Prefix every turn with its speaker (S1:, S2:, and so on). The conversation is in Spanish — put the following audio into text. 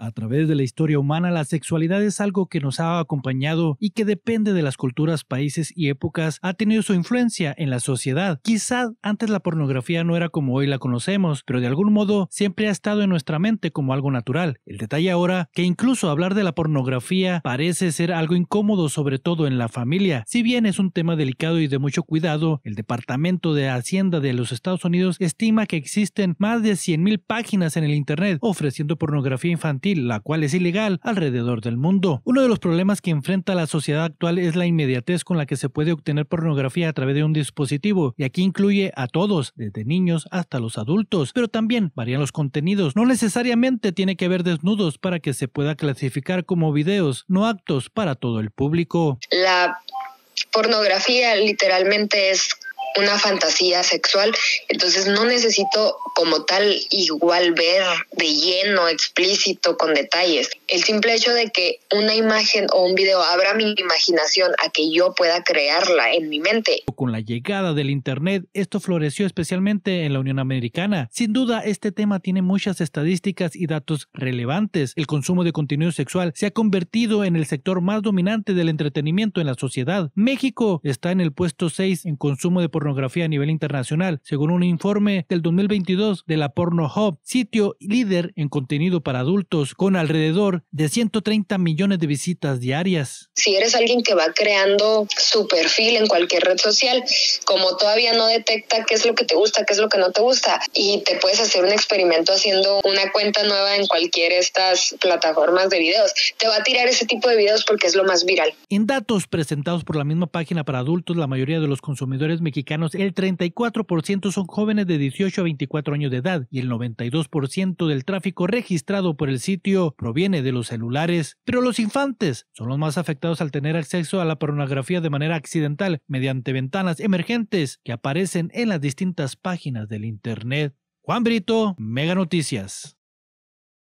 S1: A través de la historia humana, la sexualidad es algo que nos ha acompañado y que depende de las culturas, países y épocas, ha tenido su influencia en la sociedad. Quizá antes la pornografía no era como hoy la conocemos, pero de algún modo siempre ha estado en nuestra mente como algo natural. El detalle ahora que incluso hablar de la pornografía parece ser algo incómodo, sobre todo en la familia. Si bien es un tema delicado y de mucho cuidado, el Departamento de Hacienda de los Estados Unidos estima que existen más de 100.000 páginas en el Internet ofreciendo pornografía infantil la cual es ilegal alrededor del mundo. Uno de los problemas que enfrenta la sociedad actual es la inmediatez con la que se puede obtener pornografía a través de un dispositivo, y aquí incluye a todos, desde niños hasta los adultos, pero también varían los contenidos. No necesariamente tiene que ver desnudos para que se pueda clasificar como videos, no actos para todo el público.
S2: La pornografía literalmente es una fantasía sexual, entonces no necesito como tal igual ver de lleno, explícito, con detalles. El simple hecho de que una imagen o un video abra mi imaginación a que yo pueda crearla
S1: en mi mente. Con la llegada del Internet, esto floreció especialmente en la Unión Americana. Sin duda, este tema tiene muchas estadísticas y datos relevantes. El consumo de contenido sexual se ha convertido en el sector más dominante del entretenimiento en la sociedad. México está en el puesto 6 en consumo de pornografía a nivel internacional, según un informe del 2022 de la Pornhub, sitio líder en contenido para adultos con alrededor de 130 millones de visitas diarias.
S2: Si eres alguien que va creando su perfil en cualquier red social, como todavía no detecta qué es lo que te gusta, qué es lo que no te gusta, y te puedes hacer un experimento haciendo una cuenta nueva en cualquier de estas plataformas de videos, te va a tirar ese tipo de videos porque es lo más viral.
S1: En datos presentados por la misma página para adultos, la mayoría de los consumidores mexicanos el 34% son jóvenes de 18 a 24 años de edad y el 92% del tráfico registrado por el sitio proviene de los celulares. Pero los infantes son los más afectados al tener acceso a la pornografía de manera accidental mediante ventanas emergentes que aparecen en las distintas páginas del Internet. Juan Brito, Mega Noticias.